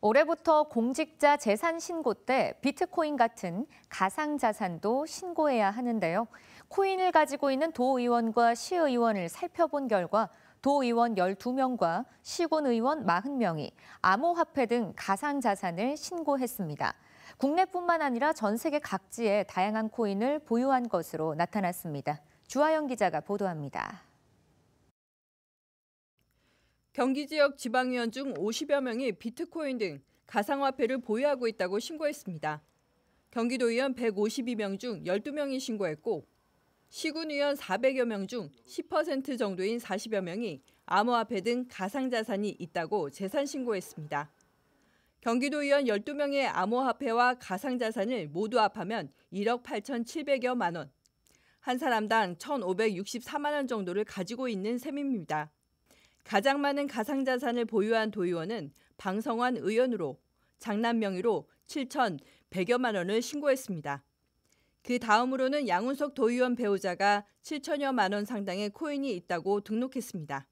올해부터 공직자 재산 신고 때 비트코인 같은 가상 자산도 신고해야 하는데요. 코인을 가지고 있는 도의원과 시의원을 살펴본 결과 도의원 12명과 시군의원 40명이 암호화폐 등 가상 자산을 신고했습니다. 국내뿐만 아니라 전 세계 각지에 다양한 코인을 보유한 것으로 나타났습니다. 주하영 기자가 보도합니다. 경기 지역 지방위원 중 50여 명이 비트코인 등 가상화폐를 보유하고 있다고 신고했습니다. 경기도 의원 152명 중 12명이 신고했고 시군 의원 400여 명 중 10% 정도인 40여 명이 암호화폐 등 가상자산이 있다고 재산 신고했습니다. 경기도 의원 12명의 암호화폐와 가상자산을 모두 합하면 1억 8,700여만 원, 한 사람당 1,564만 원 정도를 가지고 있는 셈입니다. 가장 많은 가상자산을 보유한 도의원은 방성환 의원으로 장남 명의로 7,100여만 원을 신고했습니다. 그 다음으로는 양훈석 도의원 배우자가 7천여만 원 상당의 코인이 있다고 등록했습니다.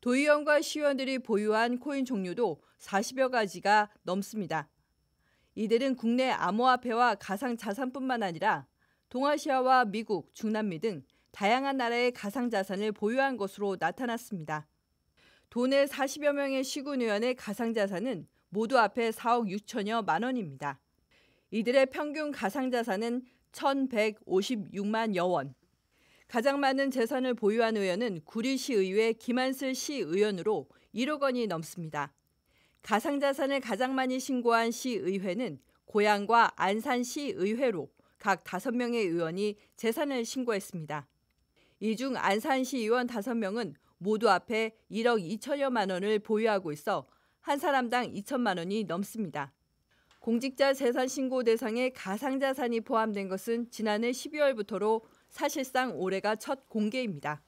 도의원과 시의원들이 보유한 코인 종류도 40여 가지가 넘습니다. 이들은 국내 암호화폐와 가상자산뿐만 아니라 동아시아와 미국, 중남미 등 다양한 나라의 가상자산을 보유한 것으로 나타났습니다. 도내 40여 명의 시군 의원의 가상자산은 모두 앞에 4억 6천여만 원입니다. 이들의 평균 가상자산은 1,156만여 원. 가장 많은 재산을 보유한 의원은 구리시 의회 김한슬 시 의원으로 1억 원이 넘습니다. 가상자산을 가장 많이 신고한 시 의회는 고양과 안산시 의회로 각 5명의 의원이 재산을 신고했습니다. 이 중 안산시 의원 5명은 모두 앞에 1억 2천여만 원을 보유하고 있어 한 사람당 2천만 원이 넘습니다. 공직자 재산 신고 대상에 가상자산이 포함된 것은 지난해 12월부터로 사실상 올해가 첫 공개입니다.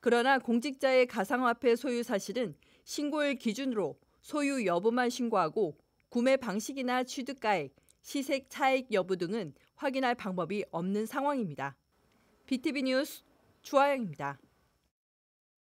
그러나 공직자의 가상화폐 소유 사실은 신고일 기준으로 소유 여부만 신고하고 구매 방식이나 취득가액, 시색 차익 여부 등은 확인할 방법이 없는 상황입니다. BTV 뉴스 주하영입니다.